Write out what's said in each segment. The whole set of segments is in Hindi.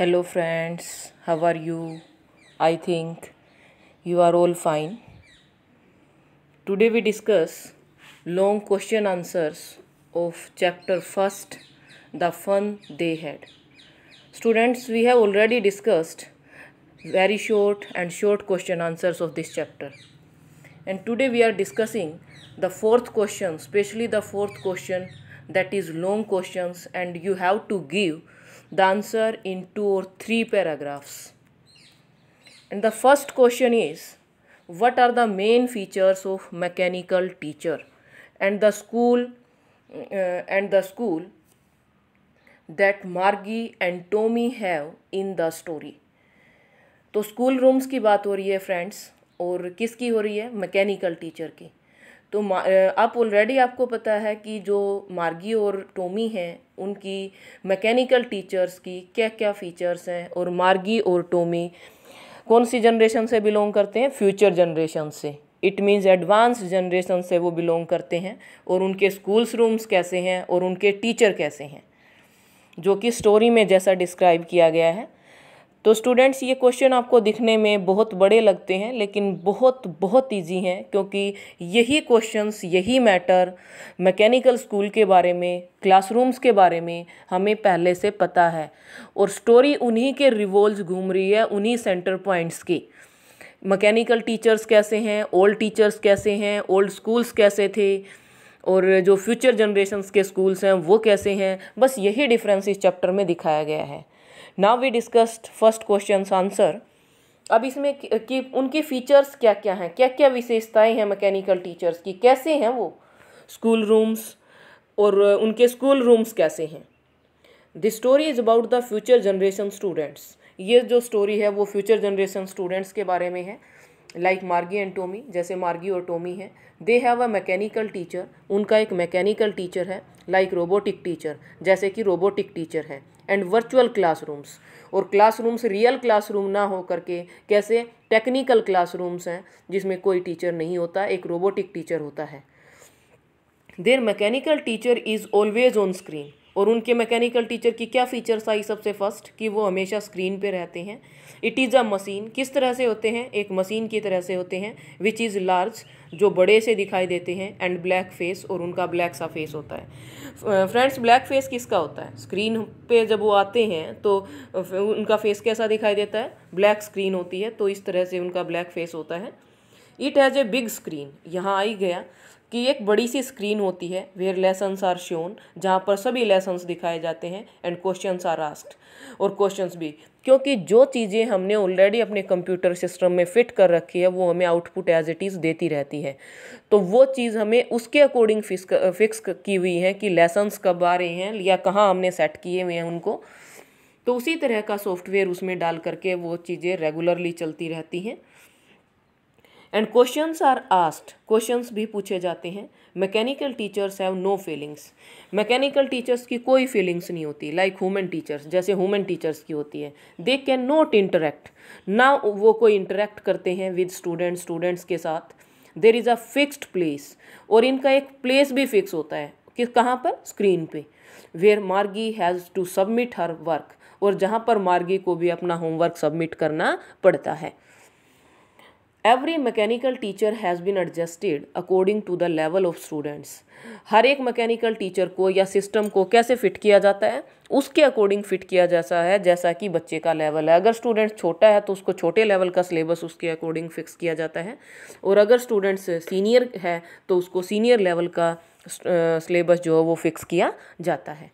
hello friends how are you i think you are all fine today we discuss long question answers of chapter 1st the fun they had students we have already discussed very short and short question answers of this chapter and today we are discussing the fourth question especially the fourth question that is long questions and you have to give the answer in two और three paragraphs and the first question is what are the main features of mechanical teacher and the school and the school that Margie and Tommy have in the story तो स्कूल रूम्स की बात हो रही है फ्रेंड्स और किसकी हो रही है मैकेनिकल टीचर की तो आप ऑलरेडी आपको पता है कि जो मार्गी और टोमी हैं उनकी मैकेनिकल टीचर्स की क्या क्या फ़ीचर्स हैं और मार्गी और टोमी कौन सी जनरेशन से बिलोंग करते हैं फ्यूचर जनरेशन से इट मीन्स एडवांस जनरेशन से वो बिलोंग करते हैं और उनके स्कूल्स रूम्स कैसे हैं और उनके टीचर कैसे हैं जो कि स्टोरी में जैसा डिस्क्राइब किया गया है तो स्टूडेंट्स ये क्वेश्चन आपको दिखने में बहुत बड़े लगते हैं लेकिन बहुत बहुत इजी हैं क्योंकि यही क्वेश्चंस यही मैटर मैकेनिकल स्कूल के बारे में क्लासरूम्स के बारे में हमें पहले से पता है और स्टोरी उन्हीं के रिवोल्व घूम रही है उन्हीं सेंटर पॉइंट्स की मैकेनिकल टीचर्स कैसे हैं ओल्ड टीचर्स कैसे हैं ओल्ड स्कूल्स कैसे थे और जो फ्यूचर जनरेशन्स के स्कूल्स हैं वो कैसे हैं बस यही डिफरेंस इस चैप्टर में दिखाया गया है now we discussed first question answer अब इसमें कि उनके फीचर्स क्या क्या हैं क्या क्या विशेषताएं हैं मैकेनिकल टीचर्स की कैसे हैं वो स्कूल रूम्स और उनके स्कूल रूम्स कैसे हैं the story is about the future generation students ये जो स्टोरी है वो फ्यूचर जनरेशन स्टूडेंट्स के बारे में है लाइक मार्गी एंड टोमी जैसे मार्गी और टोमी हैं they have a mechanical teacher उनका एक मैकेनिकल टीचर है लाइक रोबोटिक टीचर जैसे कि रोबोटिक टीचर है एंड वर्चुअल क्लासरूम्स और क्लासरूम्स रियल क्लासरूम ना हो करके कैसे टेक्निकल क्लासरूम्स हैं जिसमें कोई टीचर नहीं होता एक रोबोटिक टीचर होता है there mechanical teacher is always on screen और उनके मैकेनिकल टीचर की क्या फीचर्स आई सबसे फर्स्ट कि वो हमेशा स्क्रीन पे रहते हैं इट इज़ अ मशीन किस तरह से होते हैं एक मशीन की तरह से होते हैं विच इज़ लार्ज जो बड़े से दिखाई देते हैं एंड ब्लैक फेस और उनका ब्लैक सा फेस होता है फ्रेंड्स ब्लैक फेस किसका होता है स्क्रीन पे जब वो आते हैं तो उनका फेस कैसा दिखाई देता है ब्लैक स्क्रीन होती है तो इस तरह से उनका ब्लैक फेस होता है it has a big screen यहाँ आई गया कि एक बड़ी सी स्क्रीन होती है वेयर लेसन्स आर शोन जहाँ पर सभी लेसन्स दिखाए जाते हैं एंड क्वेश्चन आर आस्ट और क्वेश्चंस भी क्योंकि जो चीज़ें हमने ऑलरेडी अपने कंप्यूटर सिस्टम में फिट कर रखी है वो हमें आउटपुट एज इट इज़ देती रहती है तो वो चीज़ हमें उसके अकॉर्डिंग फिक्स फिक्स की हुई है कि लेसन्स कब आ रहे हैं या कहाँ हमने सेट किए हुए हैं उनको तो उसी तरह का सॉफ्टवेयर उसमें डाल करके वो चीज़ें रेगुलरली चलती रहती हैं and questions are asked questions भी पूछे जाते हैं mechanical teachers have no feelings mechanical teachers की कोई फीलिंग्स नहीं होती लाइक ह्यूमन टीचर्स जैसे ह्यूमन टीचर्स की होती है दे कैन नॉट इंटरेक्ट ना वो कोई इंटरेक्ट करते हैं विद स्टूडेंट स्टूडेंट्स के साथ there is a fixed place और इनका एक प्लेस भी फिक्स होता है कि कहाँ पर स्क्रीन पे where Margie has to submit her work और जहाँ पर मार्गी को भी अपना होमवर्क सबमिट करना पड़ता है every mechanical teacher has been adjusted according to the level of students हर एक मैकेनिकल टीचर को या सिस्टम को कैसे फिट किया जाता है उसके अकॉर्डिंग फिट किया जाता है जैसा कि बच्चे का लेवल है अगर स्टूडेंट छोटा है तो उसको छोटे लेवल का सिलेबस उसके अकॉर्डिंग फिक्स किया जाता है और अगर स्टूडेंट्स सीनियर है तो उसको सीनियर लेवल का सिलेबस जो है वो फिक्स किया जाता है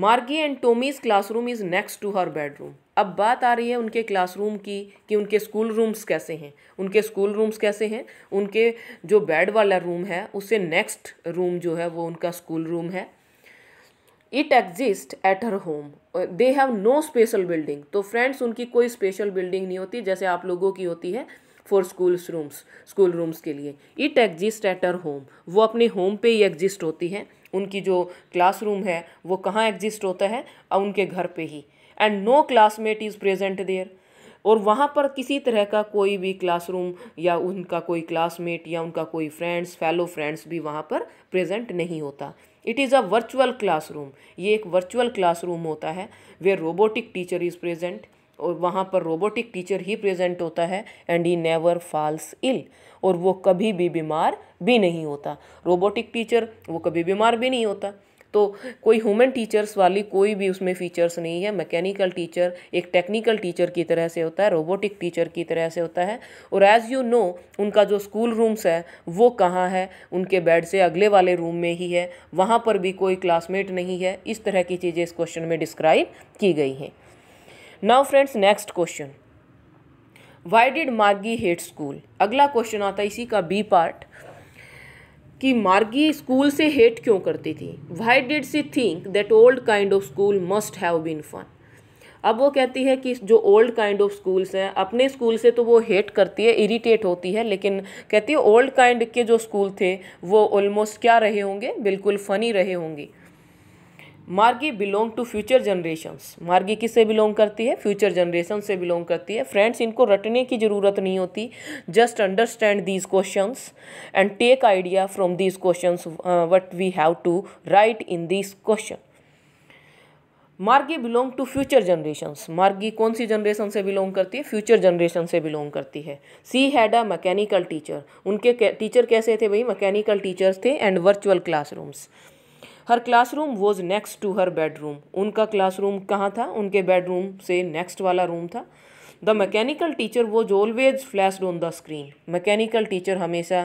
Margie and Tommy's classroom is next to her bedroom अब बात आ रही है उनके क्लासरूम की कि उनके स्कूल रूम्स कैसे हैं उनके स्कूल रूम्स कैसे हैं उनके जो बेड वाला रूम है उससे नेक्स्ट रूम जो है वो उनका स्कूल रूम है it exist at her home they have no special building तो फ्रेंड्स उनकी कोई स्पेशल बिल्डिंग नहीं होती जैसे आप लोगों की होती है for school rooms school rooms के लिए it exist at her home वो अपने होम पे ही एग्जिस्ट होती हैं उनकी जो क्लासरूम है वो कहाँ एग्जिस्ट होता है उनके घर पे ही and no classmate is present there और वहाँ पर किसी तरह का कोई भी क्लासरूम या उनका कोई क्लासमेट या उनका कोई फ्रेंड्स फेलो फ्रेंड्स भी वहाँ पर प्रेजेंट नहीं होता it is a virtual classroom ये एक वर्चुअल क्लासरूम होता है वे रोबोटिक टीचर इज़ प्रेजेंट और वहाँ पर रोबोटिक टीचर ही प्रेजेंट होता है and he never falls ill और वो कभी भी बीमार भी नहीं होता रोबोटिक टीचर वो कभी बीमार भी नहीं होता तो कोई ह्यूमन टीचर्स वाली कोई भी उसमें फीचर्स नहीं है मैकेनिकल टीचर एक टेक्निकल टीचर की तरह से होता है रोबोटिक टीचर की तरह से होता है और एज़ यू नो उनका जो स्कूल रूम्स है वो कहाँ है उनके बेड से अगले वाले रूम में ही है वहाँ पर भी कोई क्लासमेट नहीं है इस तरह की चीज़ें इस क्वेश्चन में डिस्क्राइब की गई हैं now friends next question why did Margie hate school अगला क्वेश्चन आता इसी का बी पार्ट कि मार्गी स्कूल से हेट क्यों करती थी why did she think that old kind of school must have been fun अब वो कहती है कि जो ओल्ड काइंड ऑफ स्कूल्स हैं अपने स्कूल से तो वो हेट करती है इरीटेट होती है लेकिन कहती है ओल्ड काइंड के जो स्कूल थे वो ऑलमोस्ट क्या रहे होंगे बिल्कुल फ़नी रहे होंगे मार्गी बिलोंग टू फ्यूचर जनरेशन्स मार्गी किससे बिलोंग करती है फ्यूचर जनरेशन से बिलोंग करती है फ्रेंड्स इनको रटने की ज़रूरत नहीं होती just understand these questions and take idea from these questions what we have to write in this question Margie belong to future generations Margie कौन सी जनरेशन से बिलोंग करती है फ्यूचर जनरेशन से बिलोंग करती है she had a mechanical teacher उनके टीचर कैसे थे भाई मैकेनिकल टीचर्स थे and virtual classrooms her classroom was next to her bedroom उनका क्लासरूम कहाँ था उनके बेडरूम से नेक्स्ट वाला रूम था the mechanical teacher was always flash on the screen mechanical teacher हमेशा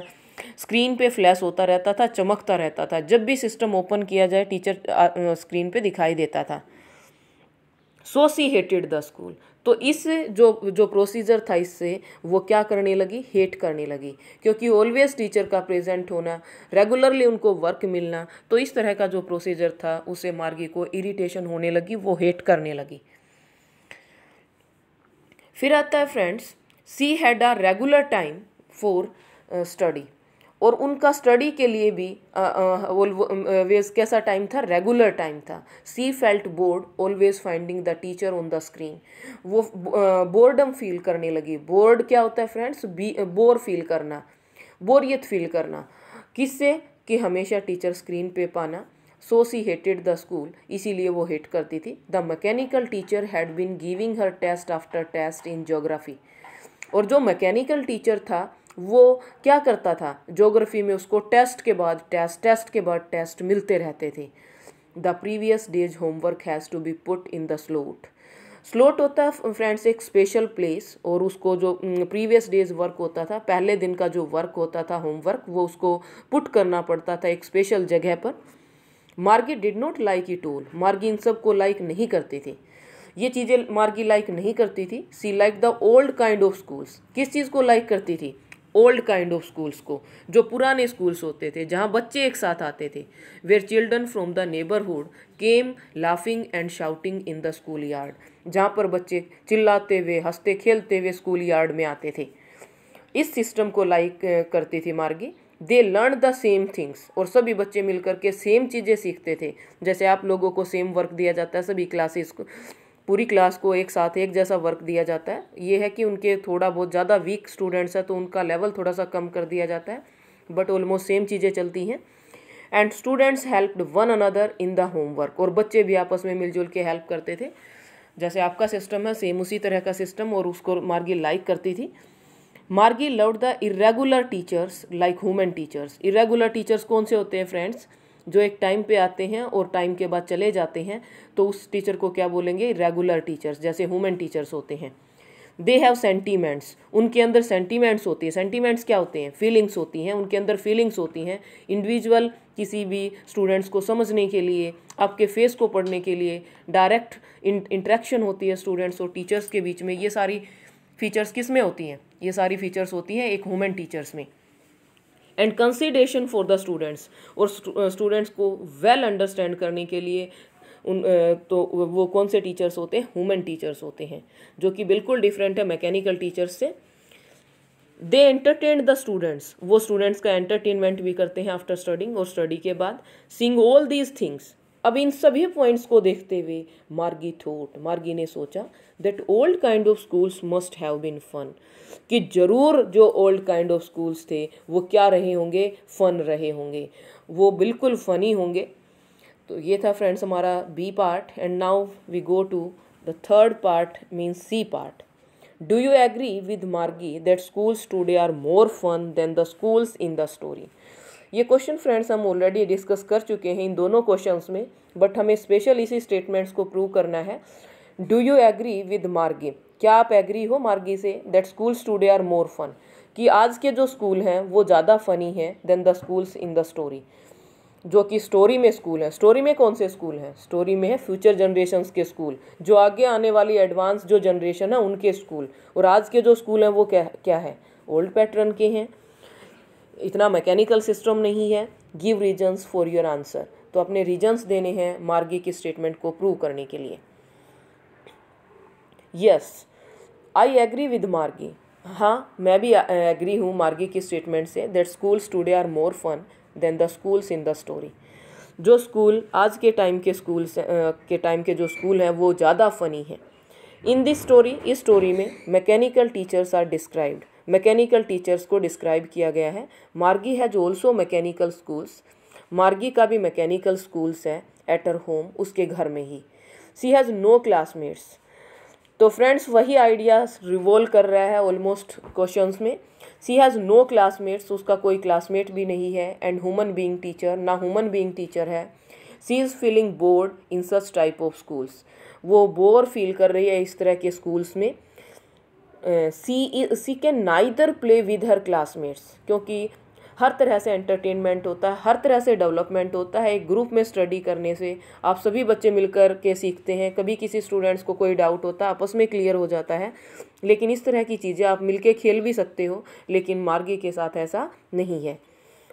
स्क्रीन पे फ्लैश होता रहता था चमकता रहता था जब भी सिस्टम ओपन किया जाए टीचर स्क्रीन पे दिखाई देता था so she hated the school तो इस जो जो प्रोसीजर था इससे वो क्या करने लगी हेट करने लगी क्योंकि ऑलवेज टीचर का प्रेजेंट होना रेगुलरली उनको वर्क मिलना तो इस तरह का जो प्रोसीजर था उसे मार्गी को इरिटेशन होने लगी वो हेट करने लगी फिर आता है friends she had a regular time for study और उनका स्टडी के लिए भी ऑलवेज कैसा टाइम था रेगुलर टाइम था she felt bored always finding the teacher on the screen वो बोर्डम फील करने लगी बोर्ड क्या होता है फ्रेंड्स बी बोर फील करना बोरियत फील करना किससे कि हमेशा टीचर स्क्रीन पे पाना so she hated the school इसीलिए वो हेट करती थी the mechanical teacher had been giving her test after test in geography और जो मैकेनिकल टीचर था वो क्या करता था जोग्राफी में उसको टेस्ट के बाद टेस्ट टेस्ट के बाद टेस्ट मिलते रहते थे the previous day's homework has to be put in the slot slot होता है फ्रेंड्स एक स्पेशल प्लेस और उसको जो प्रीवियस डेज वर्क होता था पहले दिन का जो वर्क होता था होमवर्क वो उसको पुट करना पड़ता था एक स्पेशल जगह पर मार्गी डिड नॉट लाइक ई टूल मार्गी इन सब को लाइक नहीं करती थी ये चीज़ें मार्गी लाइक नहीं करती थी she like the old kind of schools किस चीज़ को लाइक करती थी ओल्ड काइंड ऑफ स्कूल्स को जो पुराने स्कूल्स होते थे जहाँ बच्चे एक साथ आते थे where children from the neighbourhood came laughing and shouting in the school yard जहाँ पर बच्चे चिल्लाते हुए हंसते खेलते हुए स्कूल यार्ड में आते थे इस सिस्टम को लाइक करती थी Margie they learn the same things और सभी बच्चे मिलकर के सेम चीज़ें सीखते थे जैसे आप लोगों को सेम वर्क दिया जाता है सभी क्लासेस को पूरी क्लास को एक साथ एक जैसा वर्क दिया जाता है ये है कि उनके थोड़ा बहुत ज़्यादा वीक स्टूडेंट्स हैं तो उनका लेवल थोड़ा सा कम कर दिया जाता है बट ऑलमोस्ट सेम चीज़ें चलती हैं and students helped one another in the homework और बच्चे भी आपस में मिलजुल के हेल्प करते थे जैसे आपका सिस्टम है सेम उसी तरह का सिस्टम और उसको मार्गी लाइक करती थी Margie loved the irregular teachers like human teachers irregular teachers कौन से होते हैं फ्रेंड्स जो एक टाइम पे आते हैं और टाइम के बाद चले जाते हैं तो उस टीचर को क्या बोलेंगे रेगुलर टीचर्स जैसे ह्यूमन टीचर्स होते हैं दे हैव सेंटीमेंट्स उनके अंदर सेंटीमेंट्स होते हैं सेंटीमेंट्स क्या होते हैं फीलिंग्स होती हैं उनके अंदर फीलिंग्स होती हैं इंडिविजुअल किसी भी स्टूडेंट्स को समझने के लिए आपके फेस को पढ़ने के लिए डायरेक्ट इंट्रैक्शन होती है स्टूडेंट्स और टीचर्स के बीच में ये सारी फीचर्स किस में होती हैं ये सारी फीचर्स होती हैं एक ह्यूमन टीचर्स में and consideration for the students और स्टूडेंट्स uh, को वेल well अंडरस्टैंड करने के लिए उन uh, तो वो कौन से टीचर्स होते हैं ह्यूमन टीचर्स होते हैं जो कि बिल्कुल डिफरेंट है मैकेनिकल टीचर्स से दे एंटरटेन द स्टूडेंट्स वो स्टूडेंट्स का एंटरटेनमेंट भी करते हैं आफ्टर स्टडिंग और स्टडी के बाद सींग ऑल दीज थिंग्स अब इन सभी पॉइंट्स को देखते हुए मार्गी थोट मार्गी ने सोचा that old kind of schools must have been fun कि ज़रूर जो ओल्ड काइंड ऑफ स्कूल्स थे वो क्या रहे होंगे फ़न रहे होंगे वो बिल्कुल फ़नी होंगे तो ये था फ्रेंड्स हमारा B part and now we go to the third part means C part do you agree with Margie that schools today are more fun than the schools in the story ये क्वेश्चन फ्रेंड्स हम ऑलरेडी डिस्कस कर चुके हैं इन दोनों क्वेश्चंस में बट हमें स्पेशल इसी स्टेटमेंट्स को प्रूव करना है डू यू एग्री विद मार्गी क्या आप एग्री हो मार्गी से that schools today are more fun कि आज के जो स्कूल हैं वो ज़्यादा फनी हैं than the schools in the story जो कि स्टोरी में स्कूल है स्टोरी में कौन से स्कूल हैं स्टोरी में है फ्यूचर जनरेशन के स्कूल जो आगे आने वाली एडवांस जो जनरेशन है उनके स्कूल और आज के जो स्कूल हैं वो क्या क्या है ओल्ड पैटर्न के हैं इतना मैकेनिकल सिस्टम नहीं है give reasons for your answer तो अपने रीजन्स देने हैं मार्गी की स्टेटमेंट को प्रूव करने के लिए यस आई एग्री विद मार्गी हाँ मैं भी एग्री हूँ मार्गी की स्टेटमेंट से that schools today are more fun than the schools in the story जो स्कूल आज के टाइम के स्कूल के टाइम के जो स्कूल हैं वो ज़्यादा फनी हैं इन दिस स्टोरी इस स्टोरी में mechanical teachers are described mechanical teachers को डिस्क्राइब किया गया है मार्गी has also mechanical schools Margie का भी मैकेनिकल स्कूल्स है एट हर होम उसके घर में ही सी हैज़ नो क्लासमेट्स तो फ्रेंड्स वही आइडिया रिवॉल्व कर रहा है ऑलमोस्ट क्वेश्चंस में सी हैज़ नो क्लासमेट्स उसका कोई क्लासमेट भी नहीं है एंड ह्यूमन बीइंग टीचर ना ह्यूमन बीइंग टीचर है she is feeling bored in such type of schools वो बोर फील कर रही है इस तरह के स्कूल्स में she she can neither play with her classmates क्योंकि हर तरह से एंटरटेनमेंट होता है हर तरह से डेवलपमेंट होता है एक ग्रुप में स्टडी करने से आप सभी बच्चे मिलकर के सीखते हैं कभी किसी स्टूडेंट्स को कोई डाउट होता है आपस में क्लियर हो जाता है लेकिन इस तरह की चीज़ें आप मिलके खेल भी सकते हो लेकिन मार्गी के साथ ऐसा नहीं है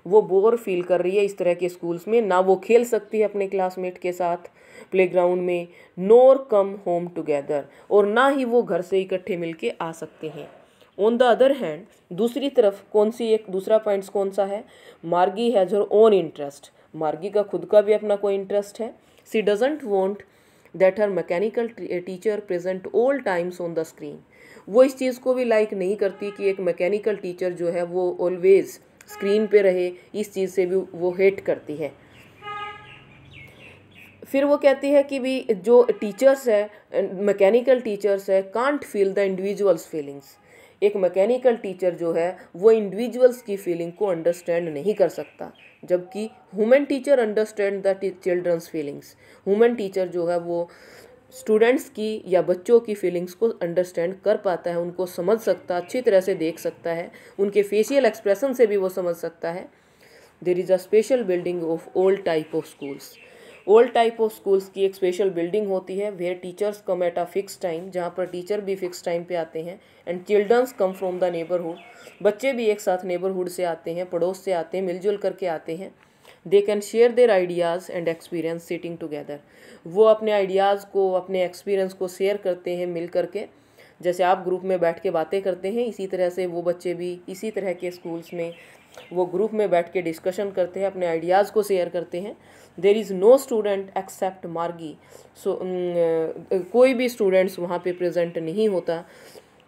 वो बोर फील कर रही है इस तरह के स्कूल्स में ना वो खेल सकती है अपने क्लासमेट के साथ प्लेग्राउंड में नोर कम होम टुगेदर और ना ही वो घर से इकट्ठे मिलके आ सकते हैं ऑन द अदर हैंड दूसरी तरफ कौन सी एक दूसरा पॉइंट्स कौन सा है मार्गी हैज़ हर ओन इंटरेस्ट मार्गी का खुद का भी अपना कोई इंटरेस्ट है she doesn't want that her mechanical teacher present all times on the screen वो इस चीज़ को भी लाइक नहीं करती कि एक मैकेनिकल टीचर जो है वो ऑलवेज स्क्रीन पे रहे इस चीज़ से भी वो हेट करती है फिर वो कहती है कि भी जो टीचर्स है मैकेनिकल टीचर्स है can't feel the individuals feelings एक मैकेनिकल टीचर जो है वो इंडिविजुअल्स की फीलिंग को अंडरस्टैंड नहीं कर सकता जबकि human teacher understand the children's feelings human teacher जो है वो स्टूडेंट्स की या बच्चों की फीलिंग्स को अंडरस्टैंड कर पाता है उनको समझ सकता अच्छी तरह से देख सकता है उनके फेशियल एक्सप्रेशन से भी वो समझ सकता है there is a special building of old type of schools old type of schools की एक स्पेशल बिल्डिंग होती है where teachers come at a fix time जहाँ पर टीचर भी फिक्स टाइम पे आते हैं and childrens come from the neighbourhood बच्चे भी एक साथ नेबरहुड से आते हैं पड़ोस से आते हैं मिलजुल करके आते हैं they can share their ideas and experience sitting together वो अपने आइडियाज़ को अपने एक्सपीरियंस को शेयर करते हैं मिल करके जैसे आप ग्रुप में बैठ के बातें करते हैं इसी तरह से वो बच्चे भी इसी तरह के स्कूल्स में वो ग्रुप में बैठ के डिस्कशन करते हैं अपने आइडियाज़ को शेयर करते हैं there is no student except Margie so कोई भी स्टूडेंट्स वहाँ पे प्रेजेंट नहीं होता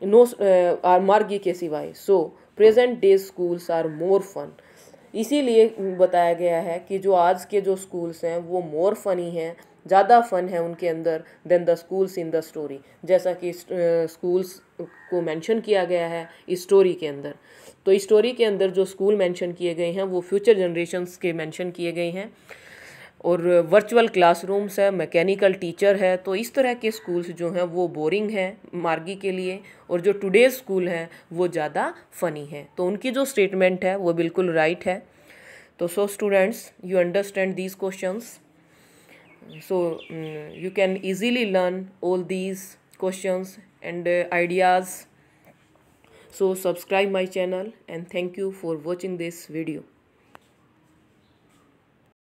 नो आर मार्गी के सिवाय so present day schools are more fun इसीलिए बताया गया है कि जो आज के जो स्कूल्स हैं वो मोर फनी हैं ज़्यादा फन है उनके अंदर than the schools in the story जैसा कि स्कूल्स को मेंशन किया गया है इस स्टोरी के अंदर तो स्टोरी के अंदर जो स्कूल मेंशन किए गए हैं वो फ्यूचर जनरेशन्स के मेंशन किए गए हैं और वर्चुअल क्लासरूम्स है मैकेनिकल टीचर है तो इस तरह के स्कूल्स जो हैं वो बोरिंग हैं मार्गी के लिए और जो टुडे स्कूल हैं वो ज़्यादा फ़नी हैं तो उनकी जो स्टेटमेंट है वो बिल्कुल राइट है तो so students you understand these question so you can easily learn all these question and ideas So subscribe my channel and thank you for watching this video.